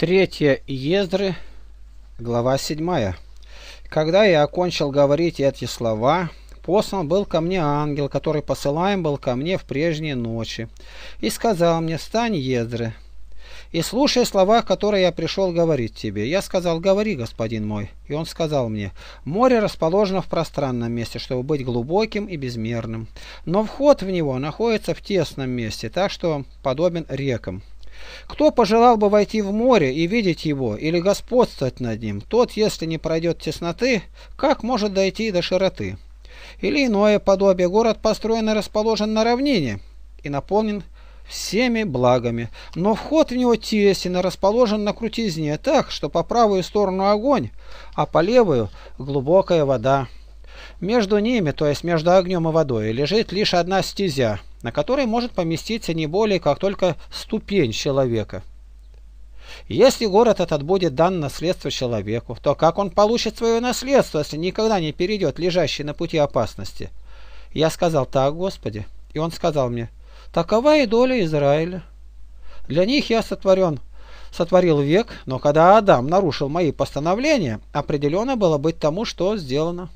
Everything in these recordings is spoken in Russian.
Третье Ездры, глава 7. Когда я окончил говорить эти слова, послан был ко мне ангел, который посылаем был ко мне в прежние ночи, и сказал мне, стань Ездры, и слушай слова, которые я пришел говорить тебе. Я сказал, говори, господин мой. И он сказал мне, море расположено в пространном месте, чтобы быть глубоким и безмерным, но вход в него находится в тесном месте, так что подобен рекам. Кто пожелал бы войти в море и видеть его или господствовать над ним, тот, если не пройдет тесноты, как может дойти до широты? Или иное подобие город построен и расположен на равнине и наполнен всеми благами, но вход в него тесен и расположен на крутизне так, что по правую сторону огонь, а по левую глубокая вода. Между ними, то есть между огнем и водой, лежит лишь одна стезя, на которой может поместиться не более как только ступень человека. Если город этот будет дан наследство человеку, то как он получит свое наследство, если никогда не перейдет лежащий на пути опасности? Я сказал так, Господи, и он сказал мне, такова и доля Израиля. Для них я сотворен сотворил век, но когда Адам нарушил мои постановления, определенно было быть тому, что сделано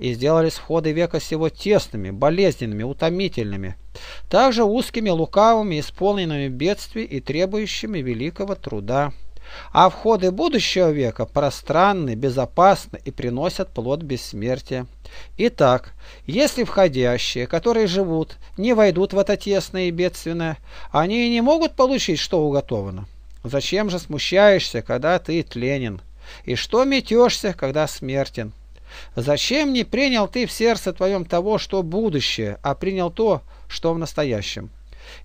и сделали входы века сего тесными, болезненными, утомительными, также узкими, лукавыми, исполненными бедствий и требующими великого труда. А входы будущего века пространны, безопасны и приносят плод бессмертия. Итак, если входящие, которые живут, не войдут в это тесное и бедственное, они и не могут получить, что уготовано. Зачем же смущаешься, когда ты тленен? И что метешься, когда смертен? Зачем не принял ты в сердце твоем того, что будущее, а принял то, что в настоящем?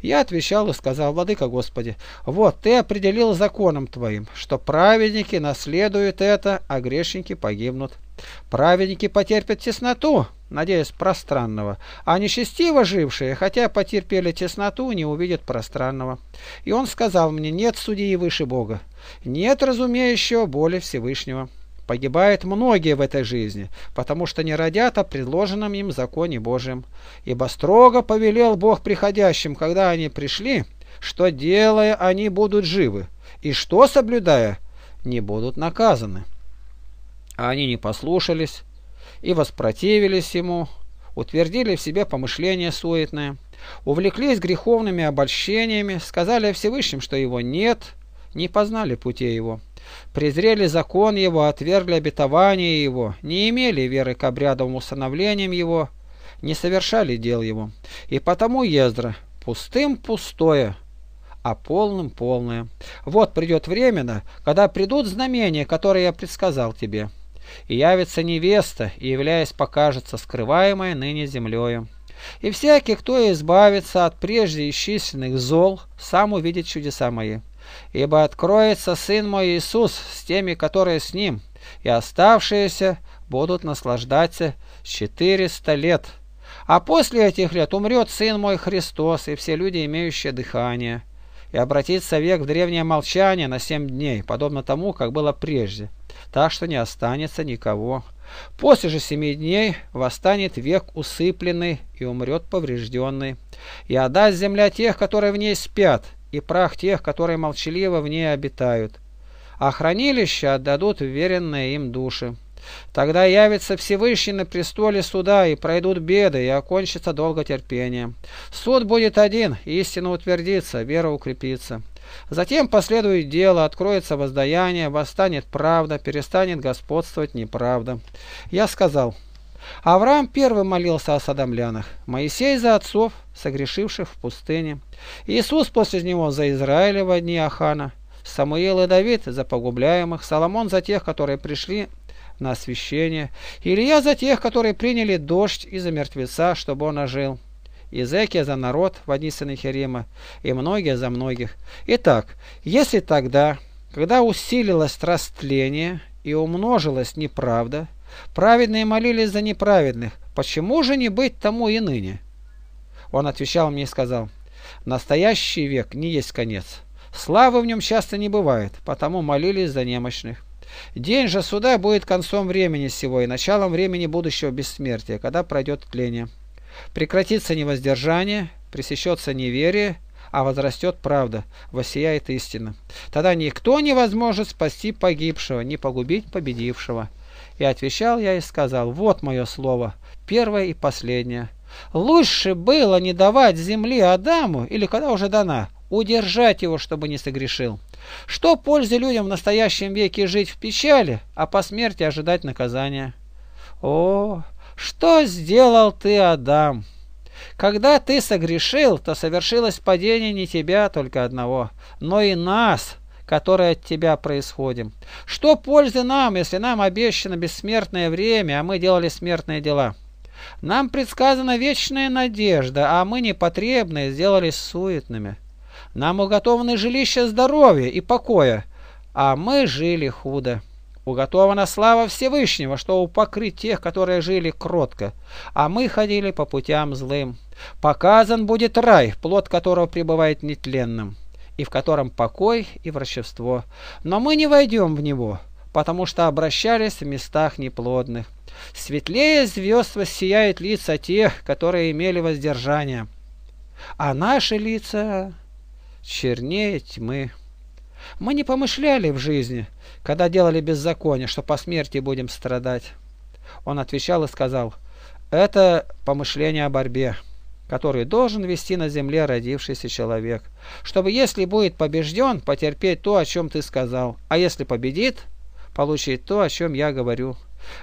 Я отвечал и сказал, Владыка Господи, вот ты определил законом твоим, что праведники наследуют это, а грешники погибнут. Праведники потерпят тесноту, надеясь пространного, а нечестиво жившие, хотя потерпели тесноту, не увидят пространного. И он сказал мне, нет судьи выше Бога, нет разумеющего боли Всевышнего. Погибают многие в этой жизни, потому что не родят о предложенном им законе Божьем. Ибо строго повелел Бог приходящим, когда они пришли, что делая они будут живы, и что соблюдая не будут наказаны. А они не послушались и воспротивились ему, утвердили в себе помышление суетное, увлеклись греховными обольщениями, сказали о Всевышнем, что его нет, не познали пути его презрели закон его, отвергли обетование его, не имели веры к обрядовым установлениям его, не совершали дел его. И потому Ездра пустым пустое, а полным полное. Вот придет временно, когда придут знамения, которые я предсказал тебе. И явится невеста, и являясь покажется скрываемая ныне землею. И всякий, кто избавится от прежде исчисленных зол, сам увидит чудеса мои. Ибо откроется Сын мой Иисус с теми, которые с Ним, и оставшиеся будут наслаждаться четыреста лет. А после этих лет умрет Сын мой Христос и все люди, имеющие дыхание. И обратится век в древнее молчание на семь дней, подобно тому, как было прежде, так что не останется никого. После же семи дней восстанет век усыпленный и умрет поврежденный. И отдаст земля тех, которые в ней спят, и прах тех, которые молчаливо в ней обитают. А хранилище отдадут веренные им души. Тогда явится Всевышний на престоле суда, и пройдут беды, и окончится долготерпение. Суд будет один, истина утвердится, вера укрепится. Затем последует дело, откроется воздаяние, восстанет правда, перестанет господствовать неправда. Я сказал... Авраам первый молился о садомлянах, Моисей за отцов, согрешивших в пустыне, Иисус после него за Израиля во дни Ахана, Самуил и Давид за погубляемых, Соломон за тех, которые пришли на освящение, Илья за тех, которые приняли дождь из-за мертвеца, чтобы он ожил. Изекия за народ в одни сыны Херима, и многие за многих. Итак, если тогда, когда усилилось растление и умножилась неправда, Праведные молились за неправедных. Почему же не быть тому и ныне? Он отвечал мне и сказал, «Настоящий век не есть конец. Славы в нем часто не бывает, потому молились за немощных». День же суда будет концом времени сего и началом времени будущего бессмертия, когда пройдет тление. Прекратится невоздержание, пресечется неверие, а возрастет правда, воссияет истина. Тогда никто не возможен спасти погибшего, не погубить победившего. И отвечал я и сказал, вот мое слово, первое и последнее. Лучше было не давать земли Адаму, или когда уже дана, удержать его, чтобы не согрешил. Что пользы людям в настоящем веке жить в печали, а по смерти ожидать наказания? О, что сделал ты, Адам? Когда ты согрешил, то совершилось падение не тебя а только одного, но и нас – которые от тебя происходим. Что пользы нам, если нам обещано бессмертное время, а мы делали смертные дела? Нам предсказана вечная надежда, а мы непотребные сделались суетными. Нам уготованы жилища здоровья и покоя, а мы жили худо. Уготована слава Всевышнего, чтобы покрыть тех, которые жили кротко, а мы ходили по путям злым. Показан будет рай, плод которого пребывает нетленным и в котором покой и врачевство. Но мы не войдем в него, потому что обращались в местах неплодных. Светлее звезд воссияет лица тех, которые имели воздержание, а наши лица чернее тьмы. Мы не помышляли в жизни, когда делали беззаконие, что по смерти будем страдать. Он отвечал и сказал, это помышление о борьбе который должен вести на земле родившийся человек, чтобы, если будет побежден, потерпеть то, о чем ты сказал, а если победит, получить то, о чем я говорю.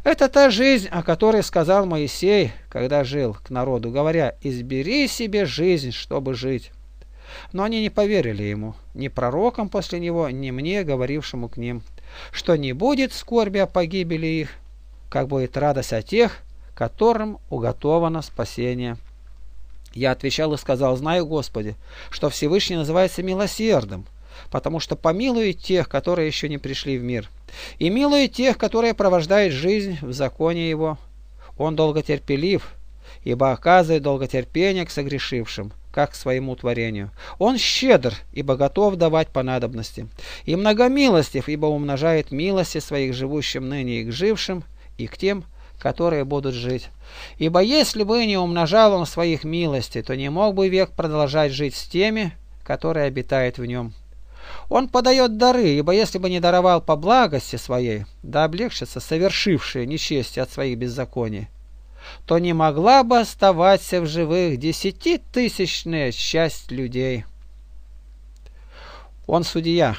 Это та жизнь, о которой сказал Моисей, когда жил к народу, говоря, «Избери себе жизнь, чтобы жить». Но они не поверили ему, ни пророкам после него, ни мне, говорившему к ним, что не будет скорби о погибели их, как будет радость о тех, которым уготовано спасение. Я отвечал и сказал, знаю, Господи, что Всевышний называется милосердным, потому что помилует тех, которые еще не пришли в мир, и милует тех, которые провождают жизнь в законе Его. Он долготерпелив, ибо оказывает долготерпение к согрешившим, как к своему творению. Он щедр, ибо готов давать по надобности, и многомилостив, ибо умножает милости своих живущим ныне и к жившим, и к тем, которые будут жить. Ибо если бы не умножал он своих милостей, то не мог бы век продолжать жить с теми, которые обитают в нем. Он подает дары, ибо если бы не даровал по благости своей, да облегчатся совершившие нечестие от своих беззаконий, то не могла бы оставаться в живых десятитысячная часть людей. Он судья.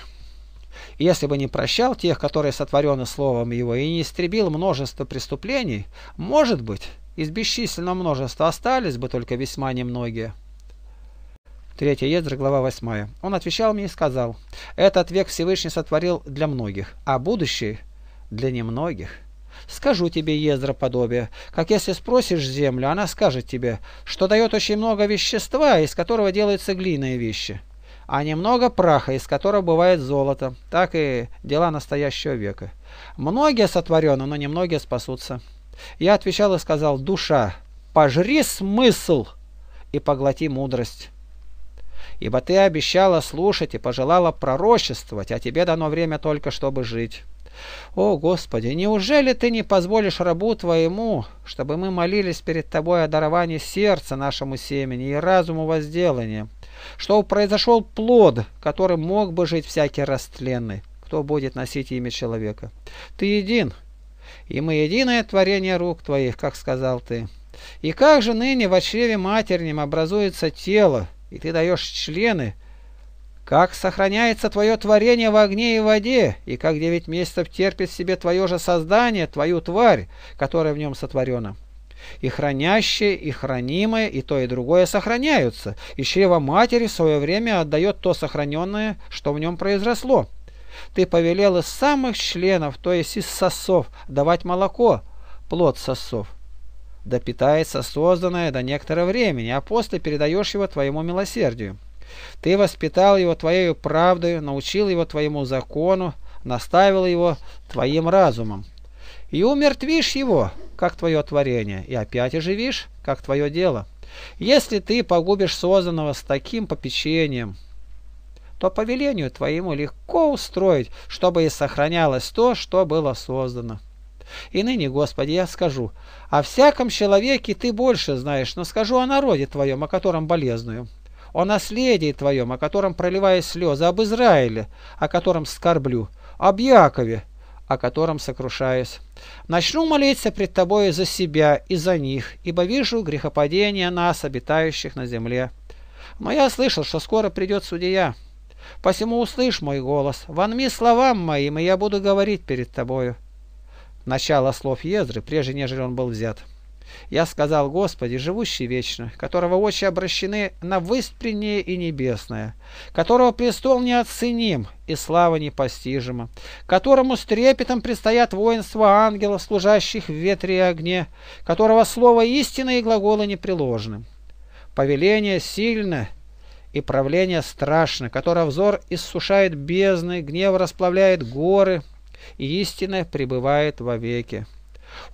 Если бы не прощал тех, которые сотворены словом его, и не истребил множество преступлений, может быть, из бесчисленного множества остались бы только весьма немногие. Третья Ездра, глава 8. Он отвечал мне и сказал, «Этот век Всевышний сотворил для многих, а будущий – для немногих». Скажу тебе, Ездра, подобие, как если спросишь землю, она скажет тебе, что дает очень много вещества, из которого делаются глиняные вещи а немного праха, из которого бывает золото. Так и дела настоящего века. Многие сотворены, но немногие спасутся. Я отвечал и сказал, душа, пожри смысл и поглоти мудрость. Ибо ты обещала слушать и пожелала пророчествовать, а тебе дано время только, чтобы жить. О, Господи, неужели ты не позволишь рабу твоему, чтобы мы молились перед тобой о даровании сердца нашему семени и разуму возделания? Чтоб произошел плод, которым мог бы жить всякий растленный, кто будет носить имя человека. Ты един, и мы единое творение рук твоих, как сказал ты. И как же ныне в чреве матернем образуется тело, и ты даешь члены, как сохраняется твое творение в огне и воде, и как девять месяцев терпит в себе твое же создание, твою тварь, которая в нем сотворена. И хранящее, и хранимое, и то, и другое сохраняются. И чрево матери в свое время отдает то сохраненное, что в нем произросло. Ты повелел из самых членов, то есть из сосов, давать молоко, плод сосов. Да питается созданное до некоторого времени, а после передаешь его твоему милосердию. Ты воспитал его твоей правдой, научил его твоему закону, наставил его твоим разумом. И умертвишь его, как твое творение, и опять оживишь, как твое дело. Если ты погубишь созданного с таким попечением, то по велению твоему легко устроить, чтобы и сохранялось то, что было создано. И ныне, Господи, я скажу, о всяком человеке ты больше знаешь, но скажу о народе твоем, о котором болезную, о наследии твоем, о котором проливаю слезы, об Израиле, о котором скорблю, об Якове, о котором сокрушаюсь. Начну молиться пред Тобою за себя и за них, ибо вижу грехопадение нас, обитающих на земле. Но я слышал, что скоро придет судья. Посему услышь мой голос, вонми словам моим, и я буду говорить перед Тобою. Начало слов Ездры, прежде нежели он был взят. Я сказал, Господи, живущий вечно, которого очи обращены на выспреннее и небесное, которого престол неоценим и слава непостижима, которому с трепетом предстоят воинства ангелов, служащих в ветре и огне, которого слово истины и глаголы не Повеление сильно и правление страшно, которое взор иссушает бездны, гнев расплавляет горы, и истина пребывает вовеки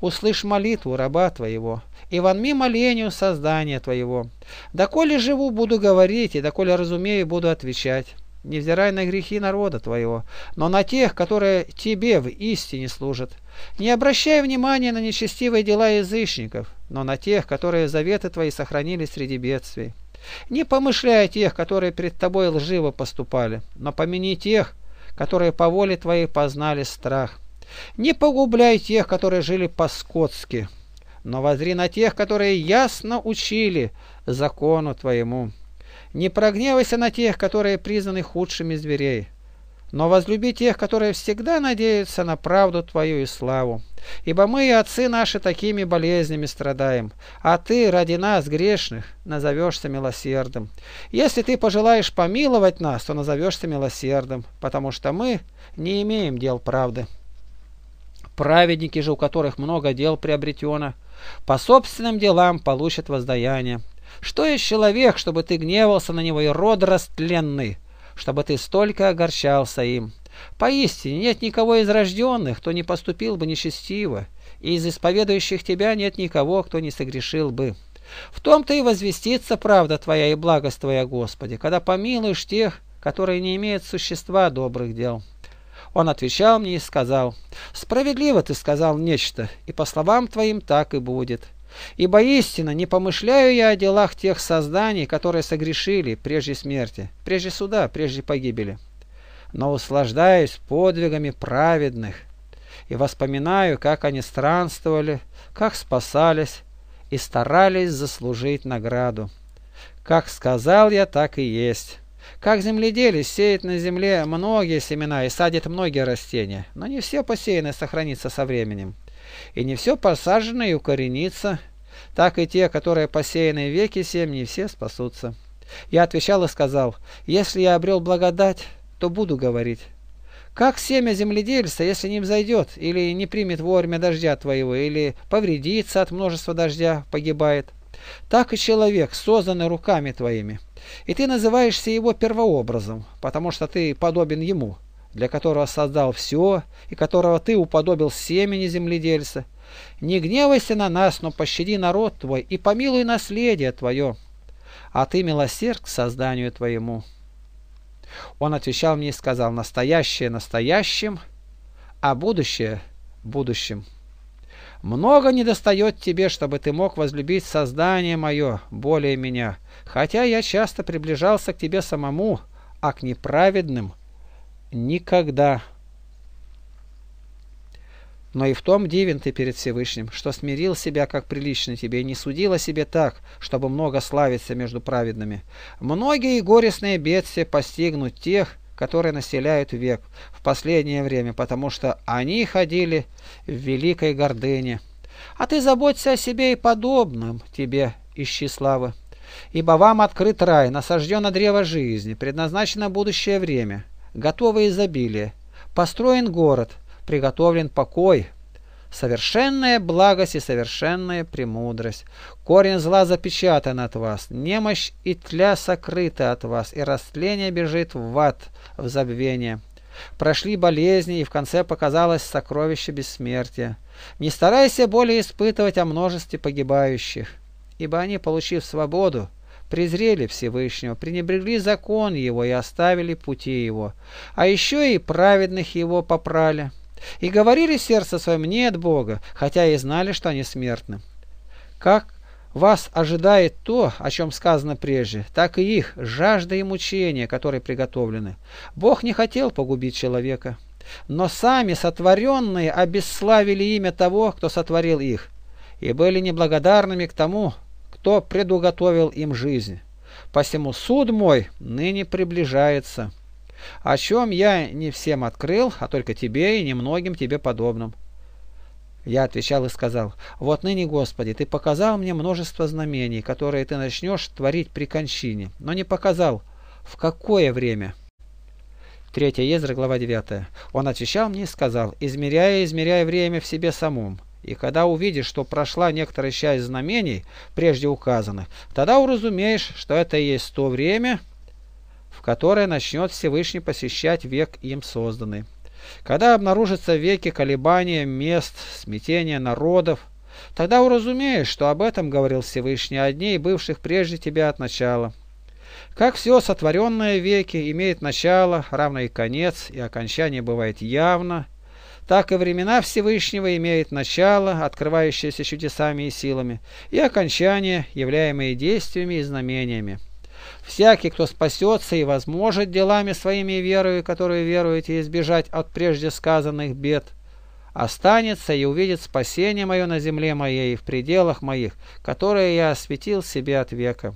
услышь молитву раба твоего, и вонми молению создания твоего. Доколе живу, буду говорить, и доколе разумею, буду отвечать, невзирая на грехи народа твоего, но на тех, которые тебе в истине служат. Не обращай внимания на нечестивые дела язычников, но на тех, которые заветы твои сохранили среди бедствий. Не помышляй тех, которые пред тобой лживо поступали, но помяни тех, которые по воле твоей познали страх». Не погубляй тех, которые жили по-скотски, но возри на тех, которые ясно учили закону твоему. Не прогневайся на тех, которые признаны худшими зверей, но возлюби тех, которые всегда надеются на правду твою и славу. Ибо мы и отцы наши такими болезнями страдаем, а ты ради нас, грешных, назовешься милосердным. Если ты пожелаешь помиловать нас, то назовешься милосердным, потому что мы не имеем дел правды». Праведники же, у которых много дел приобретено, по собственным делам получат воздаяние. Что есть человек, чтобы ты гневался на него и род растленный, чтобы ты столько огорчался им? Поистине нет никого из рожденных, кто не поступил бы нечестиво, и из исповедующих тебя нет никого, кто не согрешил бы. В том-то и возвестится правда твоя и благость твоя, Господи, когда помилуешь тех, которые не имеют существа добрых дел». Он отвечал мне и сказал, «Справедливо ты сказал нечто, и по словам твоим так и будет». Ибо истинно не помышляю я о делах тех созданий, которые согрешили прежде смерти, прежде суда, прежде погибели, но услаждаюсь подвигами праведных и воспоминаю, как они странствовали, как спасались и старались заслужить награду. Как сказал я, так и есть. Как земледелец сеет на земле многие семена и садит многие растения, но не все посеянное сохранится со временем. И не все посажено и укоренится, так и те, которые посеяны веки семь, не все спасутся. Я отвечал и сказал, если я обрел благодать, то буду говорить. Как семя земледельца, если не взойдет, или не примет вовремя дождя твоего, или повредится от множества дождя, погибает? так и человек, созданный руками твоими. И ты называешься его первообразом, потому что ты подобен ему, для которого создал все и которого ты уподобил семени земледельца. Не гневайся на нас, но пощади народ твой и помилуй наследие твое, а ты милосерд к созданию твоему». Он отвечал мне и сказал, «Настоящее настоящим, а будущее будущим». Много не достает тебе, чтобы ты мог возлюбить создание мое более меня, хотя я часто приближался к тебе самому, а к неправедным никогда. Но и в том дивен ты перед Всевышним, что смирил себя, как прилично тебе, и не судил о себе так, чтобы много славиться между праведными. Многие горестные бедствия постигнут тех, которые населяют век в последнее время, потому что они ходили в великой гордыне. А ты заботься о себе и подобном тебе ищи славы. Ибо вам открыт рай, насаждено древо жизни, предназначено будущее время, готово изобилие, построен город, приготовлен покой, Совершенная благость и совершенная премудрость. Корень зла запечатан от вас, немощь и тля сокрыта от вас, и растление бежит в ад, в забвение. Прошли болезни, и в конце показалось сокровище бессмертия. Не старайся более испытывать о множестве погибающих, ибо они, получив свободу, презрели Всевышнего, пренебрегли закон его и оставили пути его, а еще и праведных его попрали. И говорили сердце своем не от Бога, хотя и знали, что они смертны. Как вас ожидает то, о чем сказано прежде, так и их жажда и мучения, которые приготовлены. Бог не хотел погубить человека, но сами сотворенные обесславили имя того, кто сотворил их, и были неблагодарными к тому, кто предуготовил им жизнь. Посему суд мой ныне приближается» о чем я не всем открыл, а только тебе и немногим тебе подобным. Я отвечал и сказал, «Вот ныне, Господи, Ты показал мне множество знамений, которые Ты начнешь творить при кончине, но не показал, в какое время». 3 Езра, глава 9. Он отвечал мне и сказал, «Измеряя, измеряя время в себе самом, и когда увидишь, что прошла некоторая часть знамений, прежде указанных, тогда уразумеешь, что это и есть то время, в которое начнет Всевышний посещать век им созданный. Когда обнаружатся веки колебания мест, смятения народов, тогда уразумеешь, что об этом говорил Всевышний о дней, бывших прежде тебя от начала. Как все сотворенное веки имеет начало, равно и конец, и окончание бывает явно, так и времена Всевышнего имеют начало, открывающееся чудесами и силами, и окончание, являемые действиями и знамениями. Всякий, кто спасется и возможет делами своими верою, которые веруете, избежать от прежде сказанных бед, останется и увидит спасение мое на земле моей и в пределах моих, которые я осветил себе от века.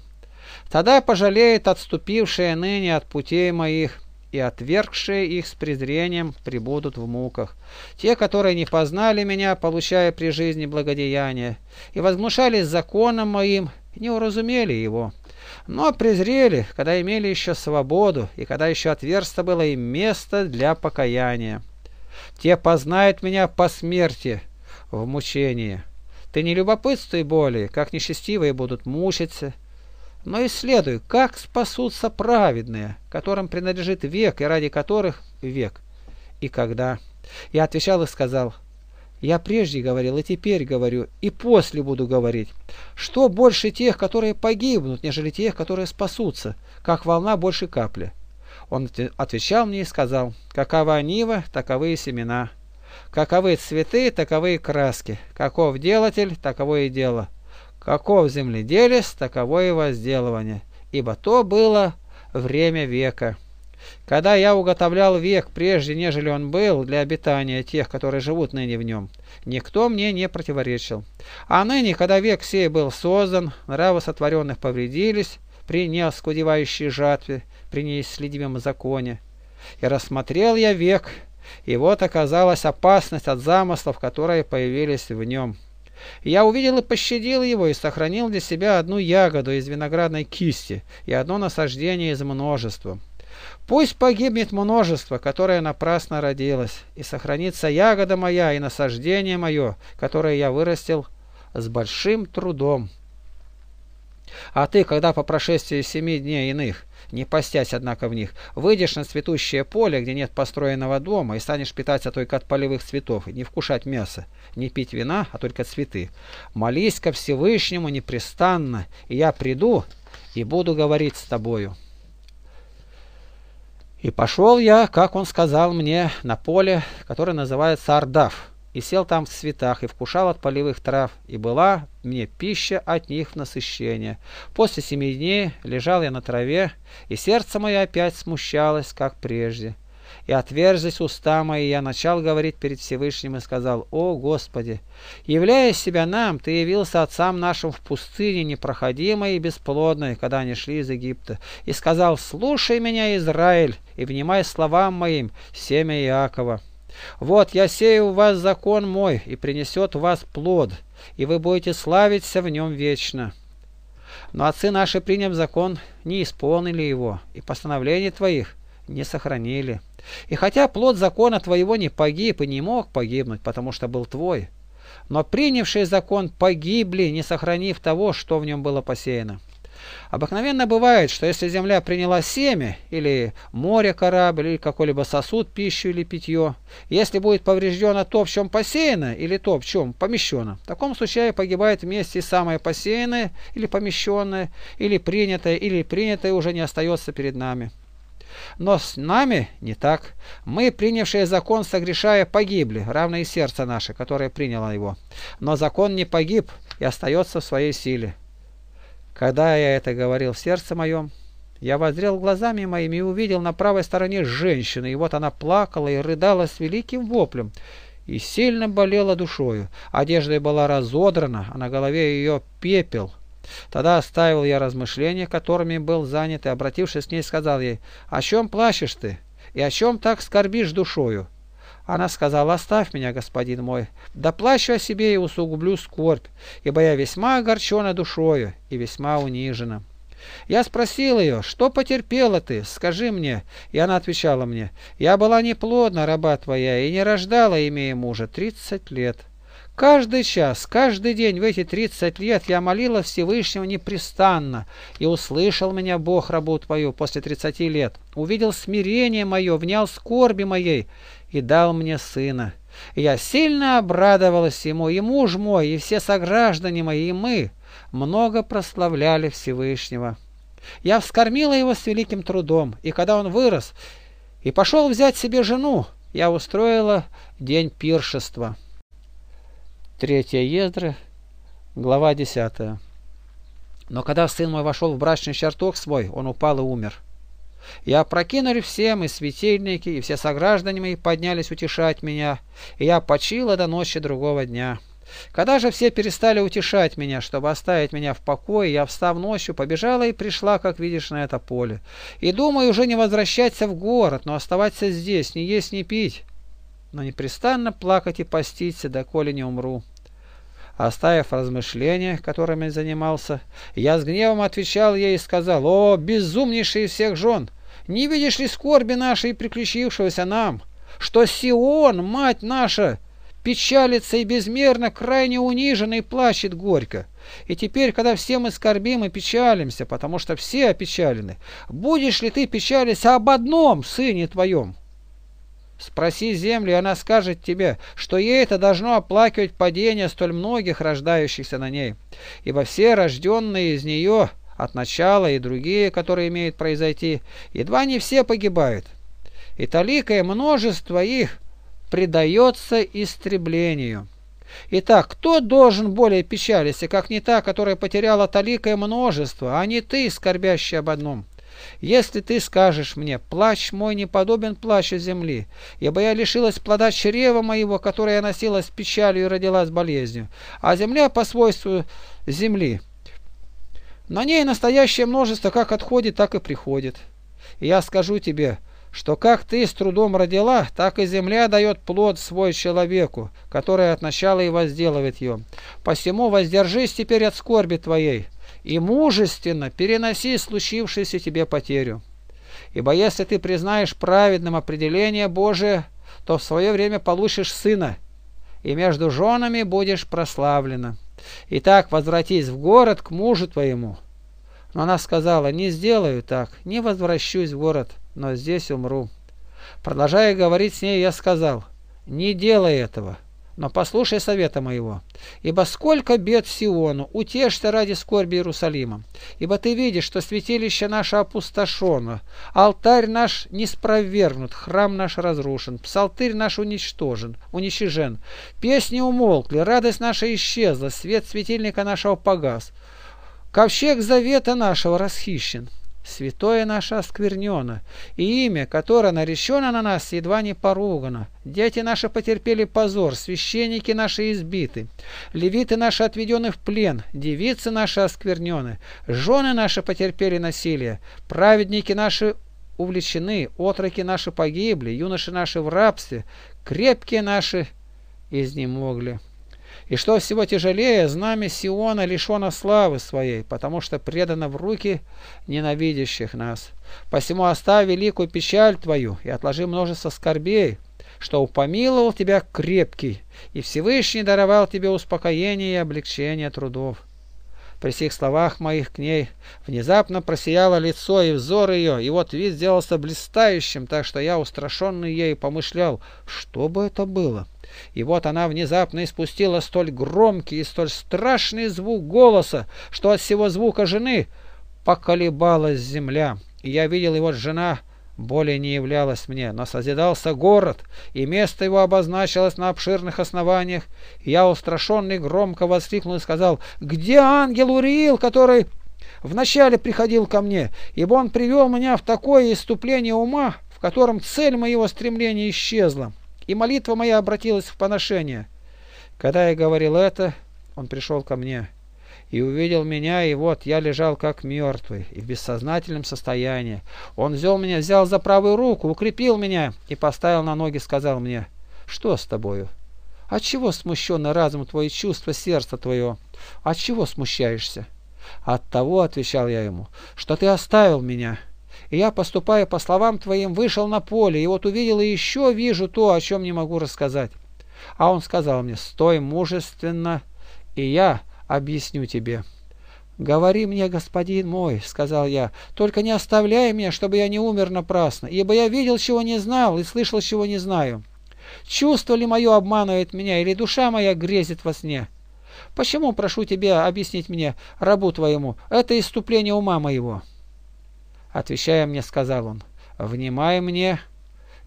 Тогда пожалеет отступившие ныне от путей моих, и отвергшие их с презрением прибудут в муках. Те, которые не познали меня, получая при жизни благодеяние, и возмущались законом моим, не уразумели его» но презрели, когда имели еще свободу и когда еще отверсто было им место для покаяния. Те познают меня по смерти в мучении. Ты не любопытствуй более, как нечестивые будут мучиться, но исследуй, как спасутся праведные, которым принадлежит век и ради которых век, и когда. Я отвечал и сказал, я прежде говорил, и теперь говорю, и после буду говорить. Что больше тех, которые погибнут, нежели тех, которые спасутся, как волна больше капли? Он отвечал мне и сказал, какова нива, таковы и семена. Каковы цветы, таковы и краски. Каков делатель, таково и дело. Каков земледелец, таково и возделывание. Ибо то было время века когда я уготовлял век, прежде нежели он был, для обитания тех, которые живут ныне в нем, никто мне не противоречил. А ныне, когда век сей был создан, нравы сотворенных повредились при неоскудевающей жатве, при неисследимом законе. И рассмотрел я век, и вот оказалась опасность от замыслов, которые появились в нем. Я увидел и пощадил его, и сохранил для себя одну ягоду из виноградной кисти и одно насаждение из множества. Пусть погибнет множество, которое напрасно родилось, и сохранится ягода моя и насаждение мое, которое я вырастил с большим трудом. А ты, когда по прошествии семи дней иных, не постясь, однако, в них, выйдешь на цветущее поле, где нет построенного дома, и станешь питаться только от полевых цветов, и не вкушать мяса, не пить вина, а только цветы. Молись ко Всевышнему непрестанно, и я приду и буду говорить с тобою». И пошел я, как он сказал мне, на поле, которое называется Ардав, и сел там в цветах, и вкушал от полевых трав, и была мне пища от них в насыщение. После семи дней лежал я на траве, и сердце мое опять смущалось, как прежде и отверзлись уста мои, я начал говорить перед Всевышним и сказал, «О Господи, являя себя нам, Ты явился отцам нашим в пустыне непроходимой и бесплодной, когда они шли из Египта, и сказал, «Слушай меня, Израиль, и внимай словам моим, семя Иакова». Вот я сею у вас закон мой, и принесет вас плод, и вы будете славиться в нем вечно. Но отцы наши, приняв закон, не исполнили его, и постановление твоих, не сохранили. И хотя плод закона твоего не погиб и не мог погибнуть, потому что был твой, но принявшие закон погибли, не сохранив того, что в нем было посеяно. Обыкновенно бывает, что если земля приняла семя, или море корабль, или какой-либо сосуд, пищу или питье, если будет повреждено то, в чем посеяно, или то, в чем помещено, в таком случае погибает вместе и самое посеянное, или помещенное, или принятое, или принятое уже не остается перед нами. Но с нами не так. Мы, принявшие закон, согрешая, погибли, равно и сердце наше, которое приняло его. Но закон не погиб и остается в своей силе. Когда я это говорил в сердце моем, я воззрел глазами моими и увидел на правой стороне женщину, и вот она плакала и рыдала с великим воплем, и сильно болела душою. Одежда была разодрана, а на голове ее пепел – Тогда оставил я размышления, которыми был занят, и, обратившись к ней, сказал ей, «О чем плачешь ты? И о чем так скорбишь душою?» Она сказала, «Оставь меня, господин мой, да плачу о себе и усугублю скорбь, ибо я весьма огорчена душою и весьма унижена». Я спросил ее, что потерпела ты, скажи мне. И она отвечала мне, я была неплодна, раба твоя, и не рождала, имея мужа, тридцать лет. Каждый час, каждый день в эти тридцать лет я молила Всевышнего непрестанно, и услышал меня Бог рабу мою после тридцати лет, увидел смирение мое, внял скорби моей и дал мне сына. я сильно обрадовалась ему, и муж мой, и все сограждане мои, и мы много прославляли Всевышнего. Я вскормила его с великим трудом, и когда он вырос и пошел взять себе жену, я устроила день пиршества». 3 Ездры, глава 10. «Но когда сын мой вошел в брачный чертог свой, он упал и умер. И опрокинули все и светильники, и все сограждане мои поднялись утешать меня, и я почила до ночи другого дня». Когда же все перестали утешать меня, чтобы оставить меня в покое, я, встав ночью, побежала и пришла, как видишь, на это поле. И думаю уже не возвращаться в город, но оставаться здесь, не есть, не пить, но непрестанно плакать и поститься, доколе не умру. Оставив размышления, которыми занимался, я с гневом отвечал ей и сказал, «О, безумнейший всех жен! Не видишь ли скорби нашей, приключившегося нам, что Сион, мать наша, печалится и безмерно крайне унижена и плачет горько. И теперь, когда все мы скорбим и печалимся, потому что все опечалены, будешь ли ты печалиться об одном сыне твоем?» Спроси землю, и она скажет тебе, что ей это должно оплакивать падение столь многих рождающихся на ней, ибо все рожденные из нее от начала и другие, которые имеют произойти, едва не все погибают. И толикое множество их предается истреблению. Итак, кто должен более печалиться, как не та, которая потеряла толикое множество, а не ты, скорбящий об одном? Если ты скажешь мне, плач мой не подобен плащу земли, ибо я лишилась плода чрева моего, которое я носила с печалью и родилась болезнью, а земля по свойству земли. На ней настоящее множество как отходит, так и приходит. И я скажу тебе, что как ты с трудом родила, так и земля дает плод свой человеку, который от начала и возделывает ее. Посему воздержись теперь от скорби твоей, и мужественно переноси случившуюся тебе потерю. Ибо если ты признаешь праведным определение Божие, то в свое время получишь сына, и между женами будешь прославлена. Итак, возвратись в город к мужу твоему. Но она сказала, не сделаю так, не возвращусь в город, но здесь умру. Продолжая говорить с ней, я сказал, не делай этого. Но послушай совета моего, ибо сколько бед Сиону, утешься ради скорби Иерусалима, ибо ты видишь, что святилище наше опустошено, алтарь наш не храм наш разрушен, псалтырь наш уничтожен, уничижен, песни умолкли, радость наша исчезла, свет светильника нашего погас, ковчег завета нашего расхищен» святое наше осквернено, и имя, которое наречено на нас, едва не поругано. Дети наши потерпели позор, священники наши избиты, левиты наши отведены в плен, девицы наши осквернены, жены наши потерпели насилие, праведники наши увлечены, отроки наши погибли, юноши наши в рабстве, крепкие наши изнемогли». И что всего тяжелее, знамя Сиона лишено славы своей, потому что предано в руки ненавидящих нас. Посему оставь великую печаль твою и отложи множество скорбей, что упомиловал тебя крепкий, и Всевышний даровал тебе успокоение и облегчение трудов. При сих словах моих к ней внезапно просияло лицо и взор ее, и вот вид сделался блистающим, так что я, устрашенный ею, помышлял, что бы это было. И вот она внезапно испустила столь громкий и столь страшный звук голоса, что от всего звука жены поколебалась земля. И я видел его жена более не являлась мне, но созидался город, и место его обозначилось на обширных основаниях. И я, устрашенный, громко воскликнул и сказал, «Где ангел Уриил, который вначале приходил ко мне, ибо он привел меня в такое иступление ума, в котором цель моего стремления исчезла?» и молитва моя обратилась в поношение. Когда я говорил это, он пришел ко мне и увидел меня, и вот я лежал как мертвый и в бессознательном состоянии. Он взял меня, взял за правую руку, укрепил меня и поставил на ноги, сказал мне, «Что с тобою? Отчего смущенно разум твой чувство сердца твое? Отчего смущаешься?» «От того, — отвечал я ему, — что ты оставил меня». И я, поступая по словам твоим, вышел на поле, и вот увидел и еще вижу то, о чем не могу рассказать. А он сказал мне, стой мужественно, и я объясню тебе. «Говори мне, господин мой», — сказал я, — «только не оставляй меня, чтобы я не умер напрасно, ибо я видел, чего не знал, и слышал, чего не знаю. Чувство ли мое обманывает меня, или душа моя грезит во сне? Почему, прошу тебя, объяснить мне, рабу твоему, это иступление ума моего?» Отвечая мне, сказал он, «Внимай мне,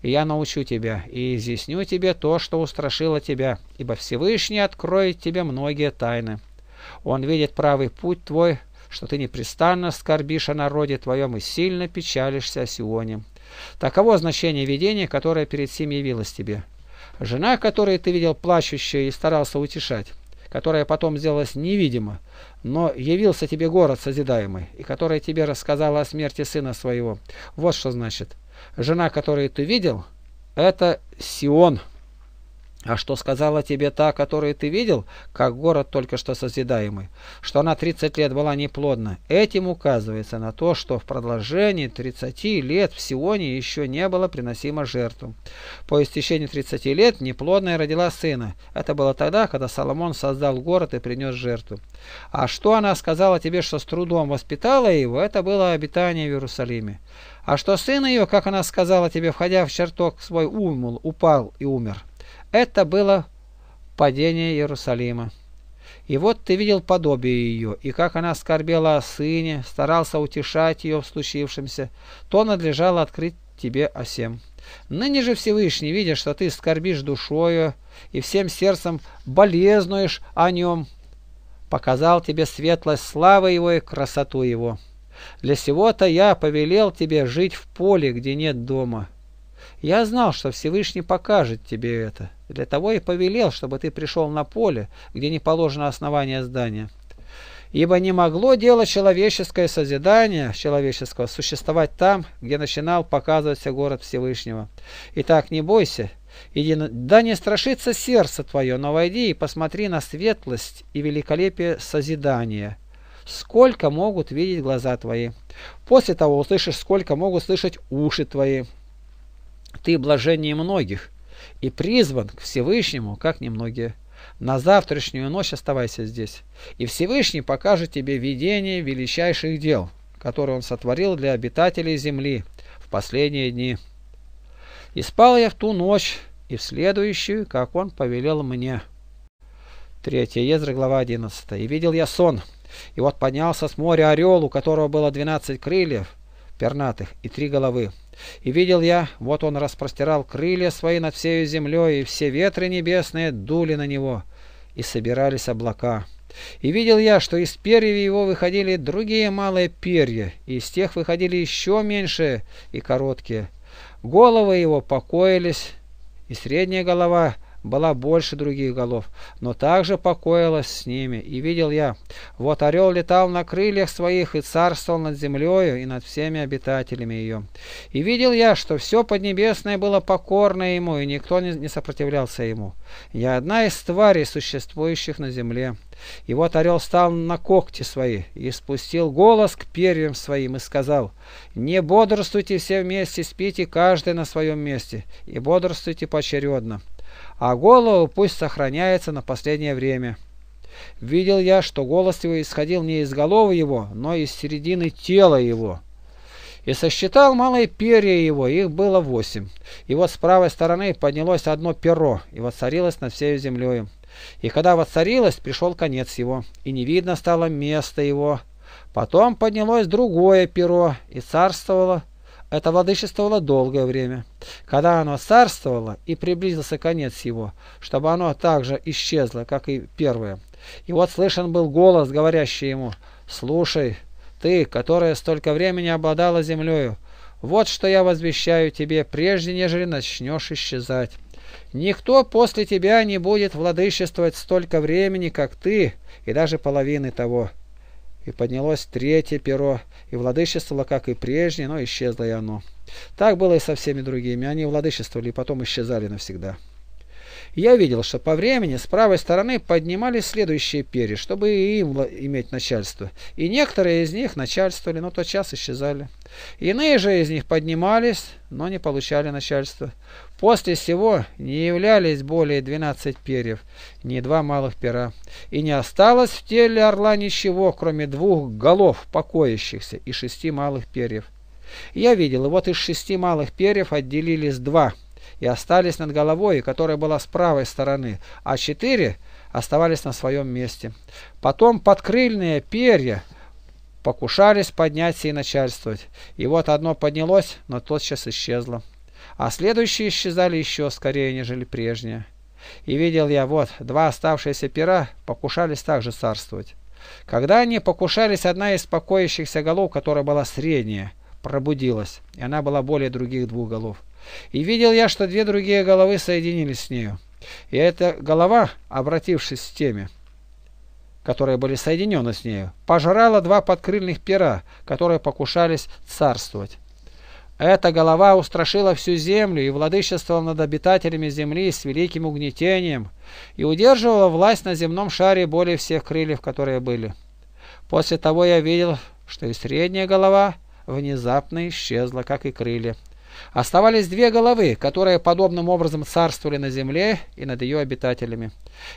и я научу тебя, и изъясню тебе то, что устрашило тебя, ибо Всевышний откроет тебе многие тайны. Он видит правый путь твой, что ты непрестанно скорбишь о народе твоем и сильно печалишься о Сионе. Таково значение видения, которое перед всем явилось тебе. Жена, которую ты видел плачущей и старался утешать, которая потом сделалась невидима, но явился тебе город созидаемый, и которая тебе рассказала о смерти сына своего. Вот что значит. Жена, которую ты видел, это Сион». А что сказала тебе та, которую ты видел, как город только что созидаемый? Что она тридцать лет была неплодна. Этим указывается на то, что в продолжении тридцати лет в Сионе еще не было приносимо жертву. По истечении тридцати лет неплодная родила сына. Это было тогда, когда Соломон создал город и принес жертву. А что она сказала тебе, что с трудом воспитала его, это было обитание в Иерусалиме. А что сын ее, как она сказала тебе, входя в чертог свой, умыл, упал и умер. Это было падение Иерусалима. И вот ты видел подобие ее, и как она скорбела о сыне, старался утешать ее в случившемся, то надлежало открыть тебе о сем. Ныне же Всевышний, видя, что ты скорбишь душою и всем сердцем болезнуешь о нем, показал тебе светлость славы его и красоту его. Для сего-то я повелел тебе жить в поле, где нет дома, я знал, что Всевышний покажет тебе это. Для того и повелел, чтобы ты пришел на поле, где не положено основание здания. Ибо не могло дело человеческое созидание человеческого существовать там, где начинал показываться город Всевышнего. Итак, не бойся, иди, да не страшится сердце твое, но войди и посмотри на светлость и великолепие созидания, сколько могут видеть глаза твои. После того услышишь, сколько могут слышать уши твои ты блажение многих и призван к Всевышнему, как немногие. На завтрашнюю ночь оставайся здесь, и Всевышний покажет тебе видение величайших дел, которые он сотворил для обитателей земли в последние дни. И спал я в ту ночь, и в следующую, как он повелел мне. 3 Езра, глава 11. «И видел я сон, и вот поднялся с моря орел, у которого было двенадцать крыльев пернатых и три головы. И видел я, вот он распростирал крылья свои над всею землей, и все ветры небесные дули на него, и собирались облака. И видел я, что из перьев его выходили другие малые перья, и из тех выходили еще меньшие и короткие. Головы его покоились, и средняя голова была больше других голов, но также покоилась с ними. И видел я, вот орел летал на крыльях своих и царствовал над землею и над всеми обитателями ее. И видел я, что все поднебесное было покорно ему, и никто не, сопротивлялся ему. Я одна из тварей, существующих на земле. И вот орел стал на когти свои и спустил голос к перьям своим и сказал, «Не бодрствуйте все вместе, спите каждый на своем месте, и бодрствуйте поочередно» а голову пусть сохраняется на последнее время. Видел я, что голос его исходил не из головы его, но из середины тела его. И сосчитал малые перья его, их было восемь. И вот с правой стороны поднялось одно перо, и воцарилось над всей землей. И когда воцарилось, пришел конец его, и не видно стало места его. Потом поднялось другое перо, и царствовало это владычествовало долгое время. Когда оно царствовало и приблизился конец его, чтобы оно также исчезло, как и первое. И вот слышен был голос, говорящий ему, «Слушай, ты, которая столько времени обладала землею, вот что я возвещаю тебе, прежде нежели начнешь исчезать. Никто после тебя не будет владычествовать столько времени, как ты, и даже половины того». И поднялось третье перо, и владычествовало, как и прежнее, но исчезло и оно. Так было и со всеми другими. Они владычествовали и потом исчезали навсегда. Я видел, что по времени с правой стороны поднимались следующие перья, чтобы и им иметь начальство. И некоторые из них начальствовали, но тотчас исчезали. Иные же из них поднимались, но не получали начальства. После всего не являлись более двенадцать перьев, ни два малых пера, и не осталось в теле орла ничего, кроме двух голов покоящихся и шести малых перьев. Я видел, и вот из шести малых перьев отделились два и остались над головой, которая была с правой стороны, а четыре оставались на своем месте. Потом подкрыльные перья Покушались подняться и начальствовать. И вот одно поднялось, но тотчас исчезло. А следующие исчезали еще скорее, нежели прежние. И видел я, вот, два оставшиеся пера покушались также царствовать. Когда они покушались, одна из покоящихся голов, которая была средняя, пробудилась, и она была более других двух голов. И видел я, что две другие головы соединились с нею. И эта голова, обратившись к теми, которые были соединены с нею, пожрала два подкрыльных пера, которые покушались царствовать. Эта голова устрашила всю землю и владычествовала над обитателями земли с великим угнетением и удерживала власть на земном шаре более всех крыльев, которые были. После того я видел, что и средняя голова внезапно исчезла, как и крылья. Оставались две головы, которые подобным образом царствовали на земле и над ее обитателями.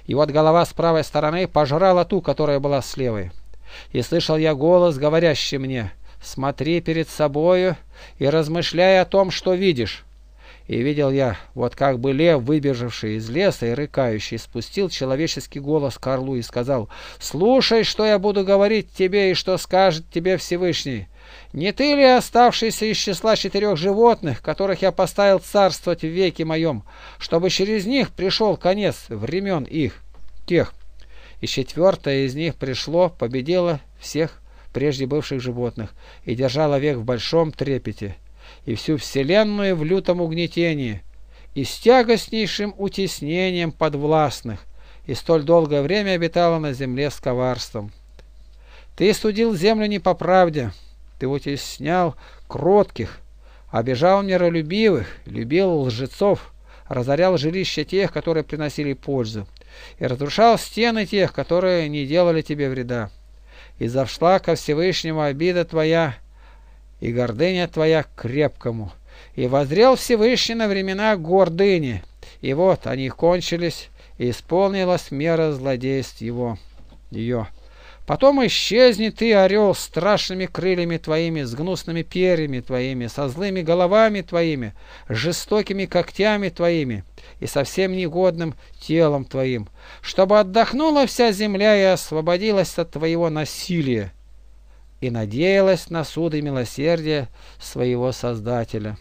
И вот голова с правой стороны пожрала ту, которая была с левой. И слышал я голос, говорящий мне, «Смотри перед собою и размышляй о том, что видишь». И видел я, вот как бы лев, выбежавший из леса и рыкающий, спустил человеческий голос к орлу и сказал, «Слушай, что я буду говорить тебе и что скажет тебе Всевышний». Не ты ли оставшийся из числа четырех животных, которых я поставил царствовать в веке моем, чтобы через них пришел конец времен их, тех? И четвертое из них пришло, победило всех прежде бывших животных и держало век в большом трепете, и всю вселенную в лютом угнетении, и с тягостнейшим утеснением подвластных, и столь долгое время обитало на земле с коварством. Ты судил землю не по правде, — ты утеснял кротких, обижал миролюбивых, любил лжецов, разорял жилища тех, которые приносили пользу, и разрушал стены тех, которые не делали тебе вреда. И завшла ко Всевышнему обида твоя, и гордыня твоя крепкому. И возрел Всевышний на времена гордыни, и вот они кончились, и исполнилась мера злодейств его, ее. Потом исчезни ты, орел, с страшными крыльями твоими, с гнусными перьями твоими, со злыми головами твоими, с жестокими когтями твоими и совсем негодным телом твоим, чтобы отдохнула вся земля и освободилась от твоего насилия и надеялась на суды милосердия своего Создателя».